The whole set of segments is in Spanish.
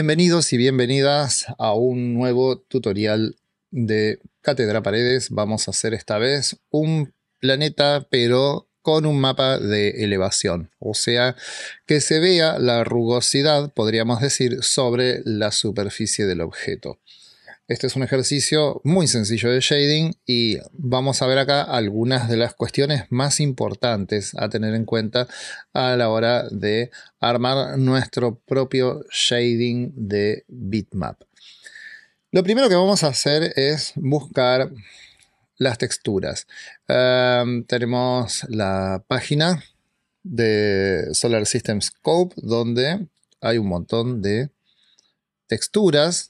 Bienvenidos y bienvenidas a un nuevo tutorial de Cátedra Paredes. Vamos a hacer esta vez un planeta, pero con un mapa de elevación, o sea, que se vea la rugosidad, podríamos decir, sobre la superficie del objeto. Este es un ejercicio muy sencillo de shading y vamos a ver acá algunas de las cuestiones más importantes a tener en cuenta a la hora de armar nuestro propio shading de bitmap. Lo primero que vamos a hacer es buscar las texturas. Em, tenemos la página de Solar System Scope donde hay un montón de texturas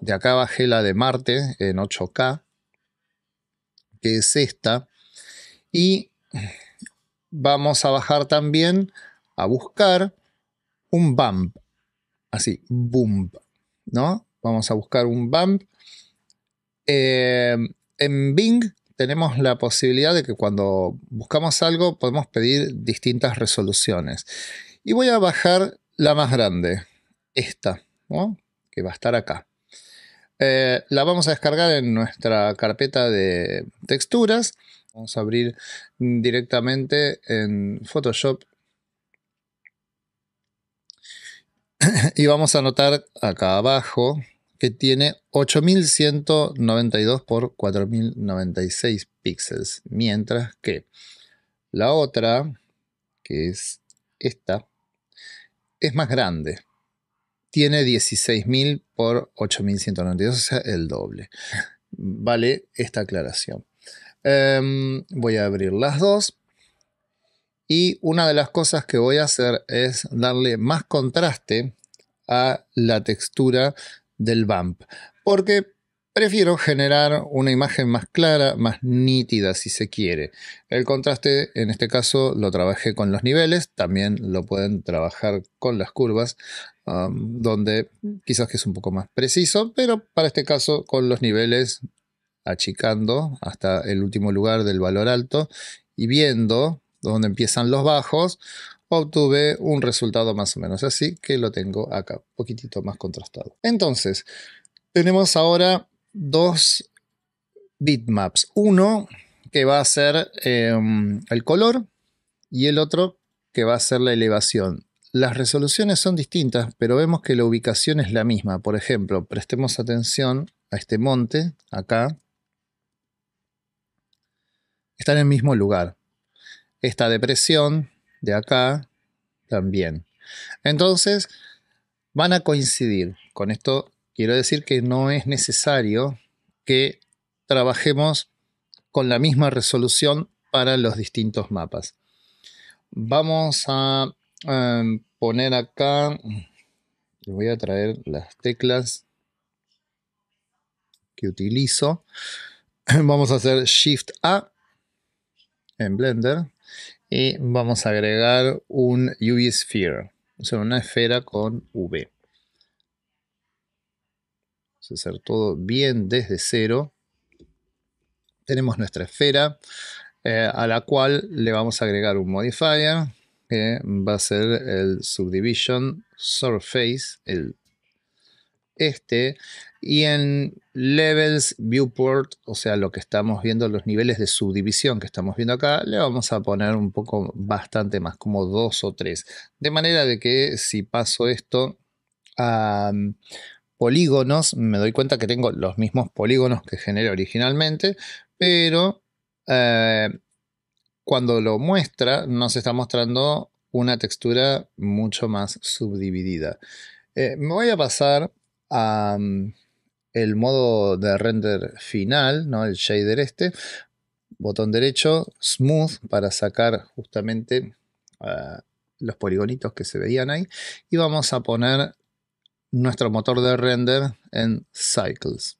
de acá bajé la de Marte en 8K, que es esta. Y vamos a bajar también a buscar un bump. Así, bump, ¿no? Vamos a buscar un bump. Eh, en Bing tenemos la posibilidad de que cuando buscamos algo podemos pedir distintas resoluciones. Y voy a bajar la más grande, esta, que va a estar acá. Eh, la vamos a descargar en nuestra carpeta de texturas. Vamos a abrir directamente en Photoshop. y vamos a notar acá abajo que tiene 8192 por 4096 píxeles. Mientras que la otra, que es esta, es más grande tiene 16.000 por 8.192, o sea, el doble. Vale esta aclaración. Em, voy a abrir las dos. Y una de las cosas que voy a hacer es darle más contraste a la textura del bump. Porque Prefiero generar una imagen más clara, más nítida si se quiere. El contraste en este caso lo trabajé con los niveles, también lo pueden trabajar con las curvas, um, donde mm. quizás que es un poco más preciso, pero para este caso con los niveles achicando hasta el último lugar del valor alto y viendo dónde empiezan los bajos, obtuve un resultado más o menos así que lo tengo acá, poquitito más contrastado. Entonces, tenemos ahora dos bitmaps. Uno que va a ser em, el color y el otro que va a ser la elevación. Las resoluciones son distintas, pero vemos que la ubicación es la misma. Por ejemplo, prestemos atención a este monte, acá. Está en el mismo lugar. Esta depresión de acá también. Entonces, van a coincidir. Con esto Quiero decir que no es necesario que trabajemos con la misma resolución para los distintos mapas. Vamos a em, poner acá, voy a traer las teclas que utilizo. Vamos a hacer Shift A en Blender y vamos a agregar un UV Sphere, o sea, una esfera con V hacer todo bien desde cero. Tenemos nuestra esfera eh, a la cual le vamos a agregar un modifier que va a ser el subdivision surface, el este, y en levels viewport, o sea, lo que estamos viendo, los niveles de subdivisión que estamos viendo acá, le vamos a poner un poco bastante más, como dos o tres, de manera de que si paso esto a polígonos, me doy cuenta que tengo los mismos polígonos que generé originalmente, pero eh, cuando lo muestra nos está mostrando una textura mucho más subdividida. Eh, me voy a pasar al mm, modo de render final, ¿no? el shader este, botón derecho, smooth para sacar justamente eh, los poligonitos que se veían ahí y vamos a poner nuestro motor de render en Cycles.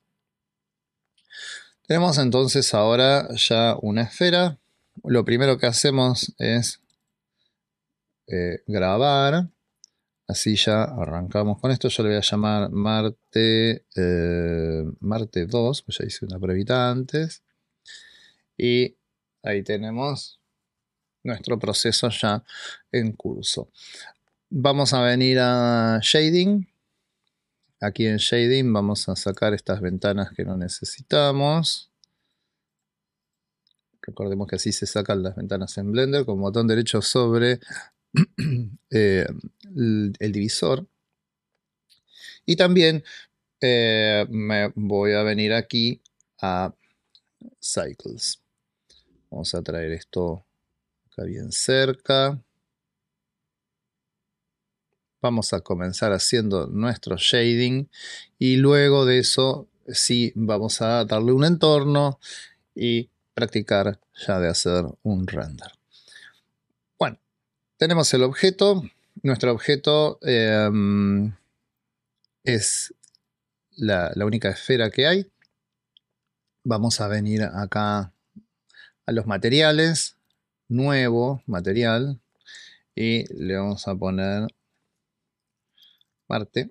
Tenemos entonces ahora ya una esfera. Lo primero que hacemos es eh, grabar. Así ya arrancamos con esto. Yo le voy a llamar Marte, eh, Marte 2, pues ya hice una pruebita antes. Y ahí tenemos nuestro proceso ya en curso. Vamos a venir a Shading Aquí en Shading vamos a sacar estas ventanas que no necesitamos. Recordemos que así se sacan las ventanas en Blender con botón derecho sobre eh, el divisor. Y también eh, me voy a venir aquí a Cycles. Vamos a traer esto acá bien cerca vamos a comenzar haciendo nuestro shading y luego de eso sí vamos a darle un entorno y practicar ya de hacer un render. Bueno, tenemos el objeto. Nuestro objeto em, es la, la única esfera que hay. Vamos a venir acá a los materiales, nuevo material, y le vamos a poner Parte.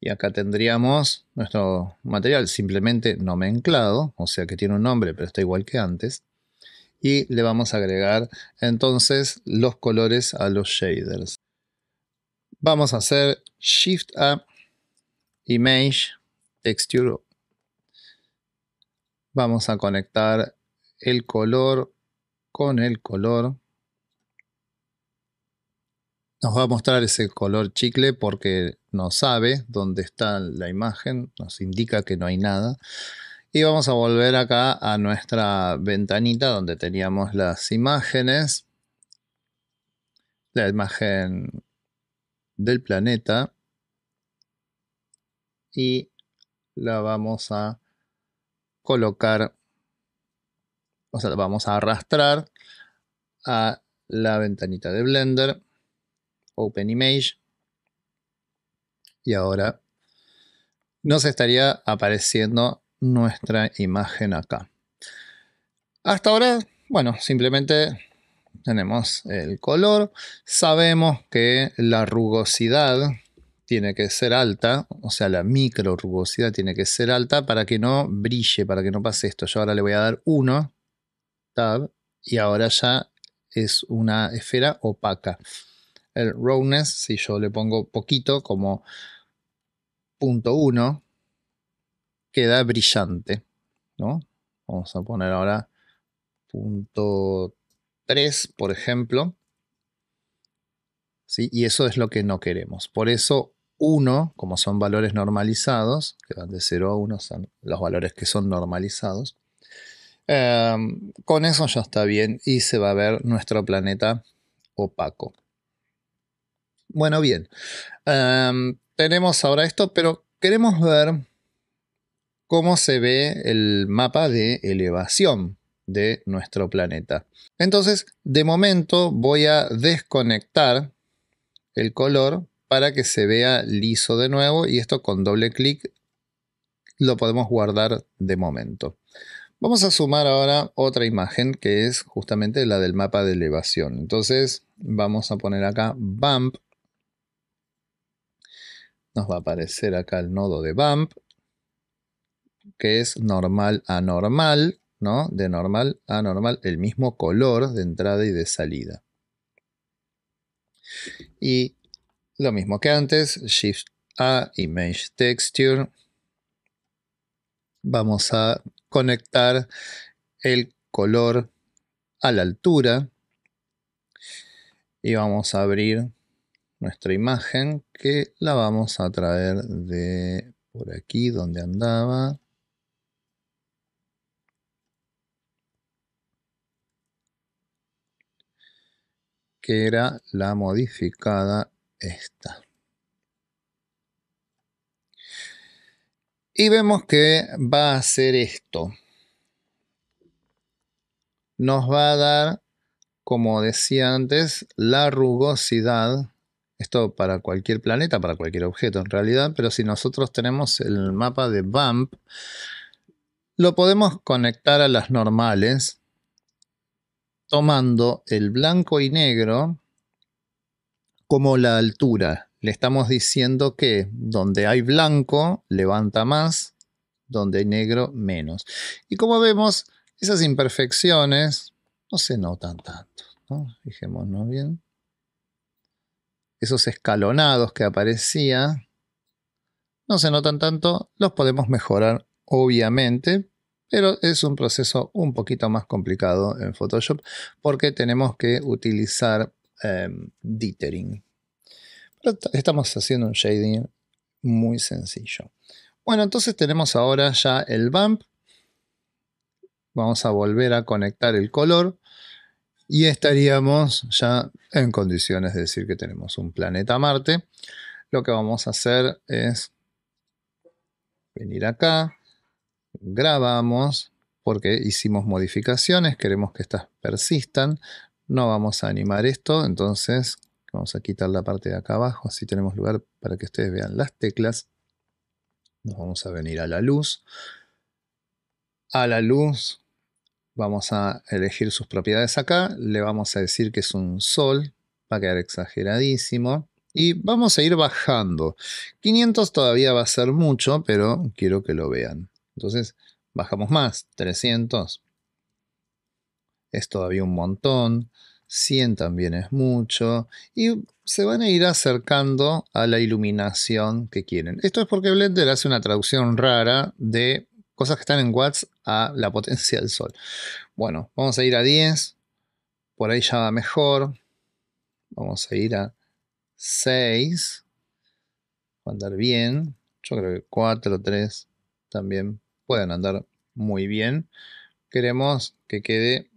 Y acá tendríamos nuestro material simplemente nomenclado, o sea que tiene un nombre pero está igual que antes. Y le vamos a agregar entonces los colores a los shaders. Vamos a hacer Shift A, Image, Texture. Vamos a conectar el color con el color. Nos va a mostrar ese color chicle porque no sabe dónde está la imagen, nos indica que no hay nada. Y vamos a volver acá a nuestra ventanita donde teníamos las imágenes. La imagen del planeta. Y la vamos a colocar, o sea, la vamos a arrastrar a la ventanita de Blender open image Y ahora nos estaría apareciendo nuestra imagen acá. Hasta ahora, bueno, simplemente tenemos el color. Sabemos que la rugosidad tiene que ser alta, o sea, la micro rugosidad tiene que ser alta para que no brille, para que no pase esto. Yo ahora le voy a dar 1, tab, y ahora ya es una esfera opaca el rowness, si yo le pongo poquito como punto 1, queda brillante, ¿no? Vamos a poner ahora punto 3, por ejemplo. ¿Sí? Y eso es lo que no queremos. Por eso 1, como son valores normalizados, que van de 0 a 1, son los valores que son normalizados. Eh, con eso ya está bien y se va a ver nuestro planeta opaco. Bueno, bien. Em, tenemos ahora esto, pero queremos ver cómo se ve el mapa de elevación de nuestro planeta. Entonces, de momento voy a desconectar el color para que se vea liso de nuevo y esto con doble clic lo podemos guardar de momento. Vamos a sumar ahora otra imagen que es justamente la del mapa de elevación. Entonces vamos a poner acá bump nos va a aparecer acá el nodo de bump, que es normal a normal, ¿no? De normal a normal, el mismo color de entrada y de salida. Y lo mismo que antes, Shift A, Image Texture. Vamos a conectar el color a la altura y vamos a abrir nuestra imagen que la vamos a traer de por aquí donde andaba. que era la modificada esta. Y vemos que va a hacer esto. Nos va a dar, como decía antes, la rugosidad esto para cualquier planeta, para cualquier objeto en realidad, pero si nosotros tenemos el mapa de BAMP, lo podemos conectar a las normales tomando el blanco y negro como la altura. Le estamos diciendo que donde hay blanco levanta más, donde hay negro menos. Y como vemos, esas imperfecciones no se notan tanto. Fijémonos bien esos escalonados que aparecía no se notan tanto, los podemos mejorar obviamente, pero es un proceso un poquito más complicado en Photoshop porque tenemos que utilizar eh, dithering. estamos haciendo un shading muy sencillo. Bueno, entonces tenemos ahora ya el bump. Vamos a volver a conectar el color y estaríamos ya en condiciones de decir que tenemos un planeta Marte. Lo que vamos a hacer es venir acá, grabamos, porque hicimos modificaciones, queremos que estas persistan, no vamos a animar esto, entonces vamos a quitar la parte de acá abajo, así tenemos lugar para que ustedes vean las teclas. Nos vamos a venir a la luz. A la luz Vamos a elegir sus propiedades acá. Le vamos a decir que es un sol. Va a quedar exageradísimo. Y vamos a ir bajando. 500 todavía va a ser mucho, pero quiero que lo vean. Entonces, bajamos más. 300. Es todavía un montón. 100 también es mucho. Y se van a ir acercando a la iluminación que quieren. Esto es porque Blender hace una traducción rara de cosas que están en watts a la potencia del sol. Bueno, vamos a ir a 10, por ahí ya va mejor. Vamos a ir a 6, va a andar bien. Yo creo que 4, 3 también pueden andar muy bien. Queremos que quede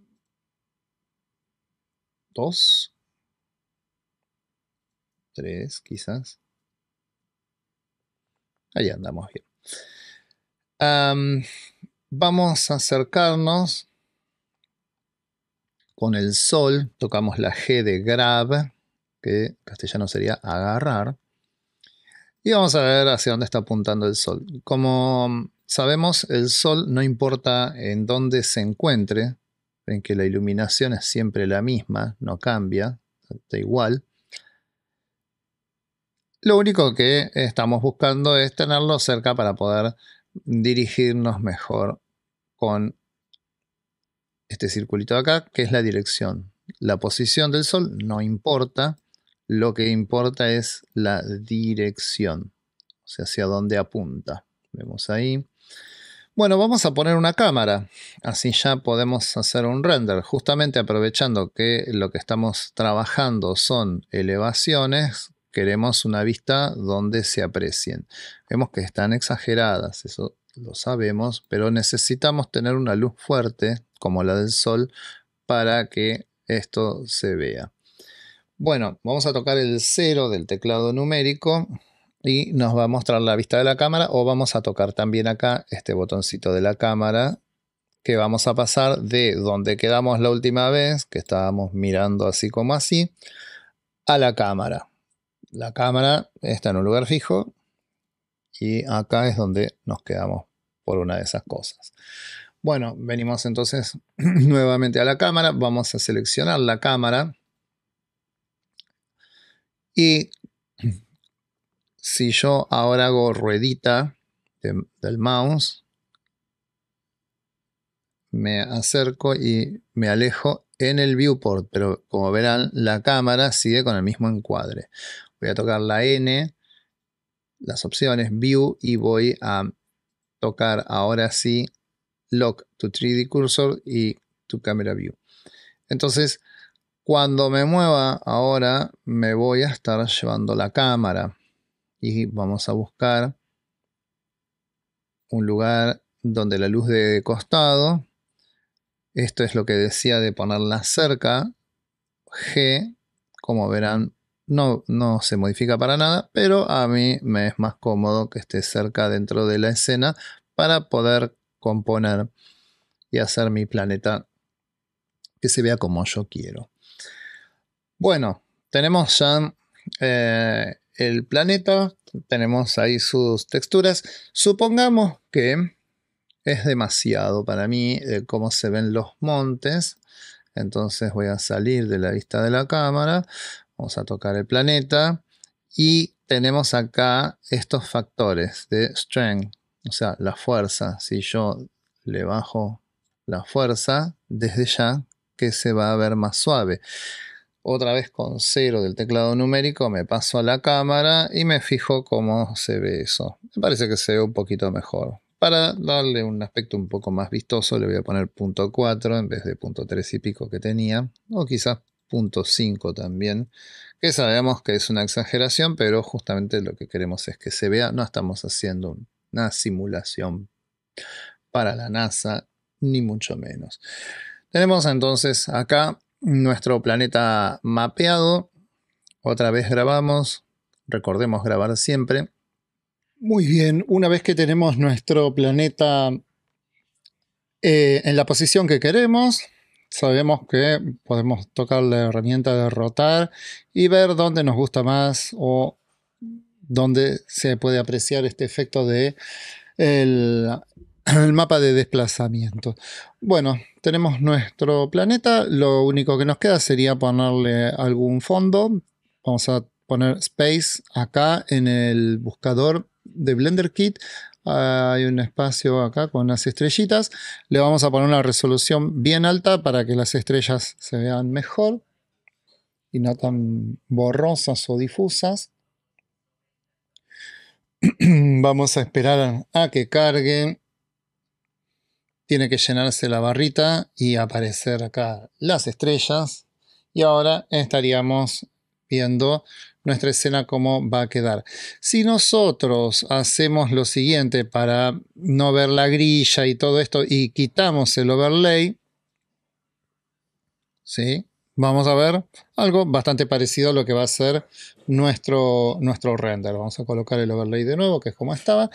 2, 3 quizás. Ahí andamos bien vamos a acercarnos con el sol. Tocamos la G de grab, que en castellano sería agarrar. Y vamos a ver hacia dónde está apuntando el sol. Como sabemos, el sol no importa en dónde se encuentre, ven que la iluminación es siempre la misma, no cambia, está igual. Lo único que estamos buscando es tenerlo cerca para poder dirigirnos mejor con este circulito de acá, que es la dirección. La posición del sol no importa, lo que importa es la dirección, o sea, hacia dónde apunta. Vemos ahí. Bueno, vamos a poner una cámara, así ya podemos hacer un render, justamente aprovechando que lo que estamos trabajando son elevaciones, Queremos una vista donde se aprecien. Vemos que están exageradas, eso lo sabemos, pero necesitamos tener una luz fuerte, como la del sol, para que esto se vea. Bueno, vamos a tocar el cero del teclado numérico y nos va a mostrar la vista de la cámara o vamos a tocar también acá este botoncito de la cámara que vamos a pasar de donde quedamos la última vez, que estábamos mirando así como así, a la cámara la cámara está en un lugar fijo y acá es donde nos quedamos por una de esas cosas. Bueno, venimos entonces nuevamente a la cámara, vamos a seleccionar la cámara y si yo ahora hago ruedita del mouse, me acerco y me alejo en el viewport, pero como verán la cámara sigue con el mismo encuadre voy a tocar la N, las opciones View y voy a tocar ahora sí Lock to 3D Cursor y to Camera View. Entonces, cuando me mueva ahora me voy a estar llevando la cámara y vamos a buscar un lugar donde la luz de costado, esto es lo que decía de ponerla cerca, G, como verán no, se modifica para nada, pero a mí me es más cómodo que esté cerca dentro de la escena para poder componer y hacer mi planeta que se vea como yo quiero. Bueno, tenemos ya eh, el planeta, tenemos ahí sus texturas. Supongamos que es demasiado para mí eh, cómo se ven los montes. Entonces voy a salir de la vista de la cámara, Vamos a tocar el planeta y tenemos acá estos factores de strength, o sea, la fuerza. Si yo le bajo la fuerza, desde ya que se va a ver más suave. Otra vez con cero del teclado numérico me paso a la cámara y me fijo cómo se ve eso. Me parece que se ve un poquito mejor. Para darle un aspecto un poco más vistoso le voy a poner punto .4 en vez de punto .3 y pico que tenía. O quizá. .5 también, que sabemos que es una exageración, pero justamente lo que queremos es que se vea, no estamos haciendo una simulación para la NASA, ni mucho menos. Tenemos entonces acá nuestro planeta mapeado, otra vez grabamos, recordemos grabar siempre. Muy bien, una vez que tenemos nuestro planeta eh, en la posición que queremos, sabemos que podemos tocar la herramienta de rotar y ver dónde nos gusta más o dónde se puede apreciar este efecto de el, mapa de desplazamiento. Bueno, tenemos nuestro planeta. Lo único que nos queda sería ponerle algún fondo. Vamos a poner space acá en el buscador de Blender Kit. Hay un espacio acá con unas estrellitas. Le vamos a poner una resolución bien alta para que las estrellas se vean mejor y no tan borrosas o difusas. vamos a esperar a que cargue. Tiene que llenarse la barrita y aparecer acá las estrellas. Y ahora estaríamos viendo nuestra escena cómo va a quedar. Si nosotros hacemos lo siguiente para no ver la grilla y todo esto y quitamos el overlay, ¿sí? vamos a ver algo bastante parecido a lo que va a ser nuestro, nuestro render. Vamos a colocar el overlay de nuevo, que es como estaba,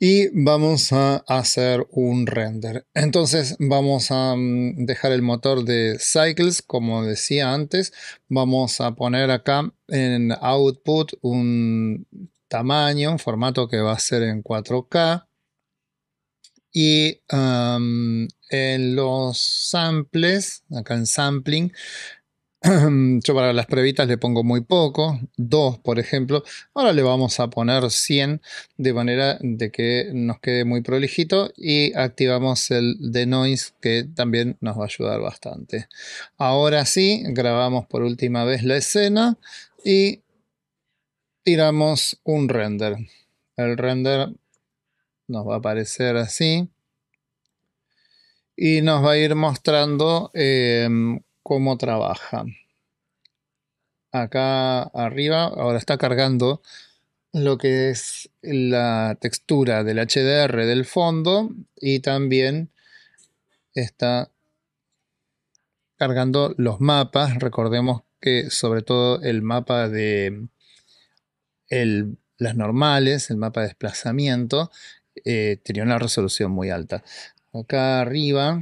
y vamos a hacer un render. Entonces vamos a mm, dejar el motor de Cycles, como decía antes. Vamos a poner acá en Output un tamaño, un formato que va a ser en 4K. Y um, en los samples, acá en sampling, yo para las previtas le pongo muy poco, 2 por ejemplo. Ahora le vamos a poner 100 de manera de que nos quede muy prolijito y activamos el de noise que también nos va a ayudar bastante. Ahora sí, grabamos por última vez la escena y tiramos un render. El render nos va a aparecer así y nos va a ir mostrando em, cómo trabaja. Acá arriba ahora está cargando lo que es la textura del HDR del fondo y también está cargando los mapas. Recordemos que sobre todo el mapa de las normales, el mapa de desplazamiento, eh, tenía una resolución muy alta. Acá arriba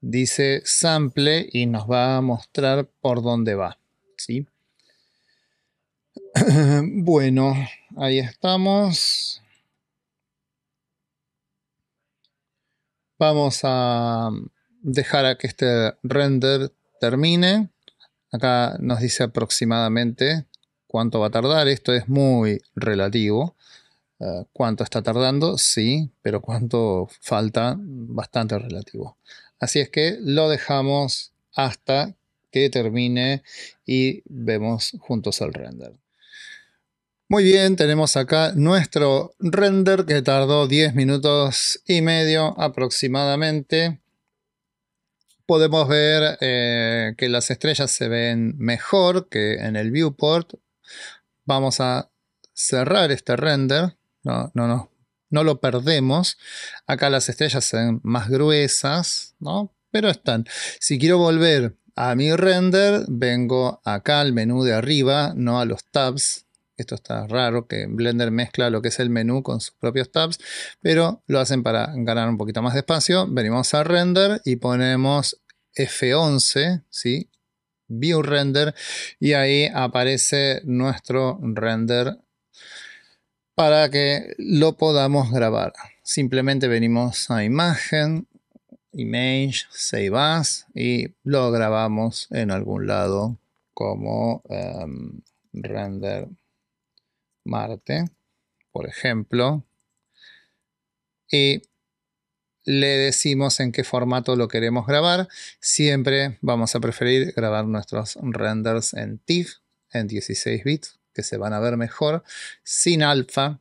dice sample y nos va a mostrar por dónde va. ¿sí? bueno, ahí estamos. Vamos a dejar a que este render termine. Acá nos dice aproximadamente cuánto va a tardar. Esto es muy relativo. Eh, ¿Cuánto está tardando? Sí, pero cuánto falta, bastante relativo. Así es que lo dejamos hasta que termine y vemos juntos el render. Muy bien, tenemos acá nuestro render que tardó 10 minutos y medio aproximadamente. Podemos ver eh, que las estrellas se ven mejor que en el viewport. Vamos a cerrar este render. No, no no no lo perdemos. Acá las estrellas se ven más gruesas, ¿no? Pero están. Si quiero volver a mi render, vengo acá al menú de arriba, no a los tabs. Esto está raro que Blender mezcla lo que es el menú con sus propios tabs, pero lo hacen para ganar un poquito más de espacio. Venimos a render y ponemos F11, ¿sí? View Render y ahí aparece nuestro render para que lo podamos grabar. Simplemente venimos a imagen, image, save as y lo grabamos en algún lado como em, render Marte, por ejemplo. Y le decimos en qué formato lo queremos grabar. Siempre vamos a preferir grabar nuestros renders en TIFF en 16 bits que se van a ver mejor, sin alfa.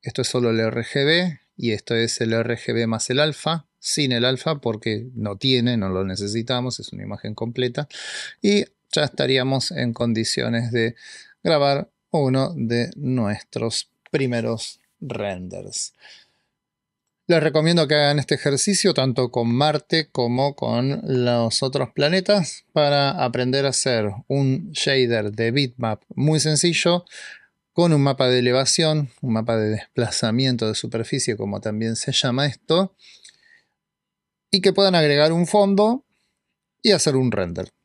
Esto es solo el RGB y esto es el RGB más el alfa, sin el alfa porque no tiene, no lo necesitamos, es una imagen completa. Y ya estaríamos en condiciones de grabar uno de nuestros primeros renders. Les recomiendo que hagan este ejercicio tanto con Marte como con los otros planetas para aprender a hacer un shader de bitmap muy sencillo con un mapa de elevación, un mapa de desplazamiento de superficie como también se llama esto, y que puedan agregar un fondo y hacer un render.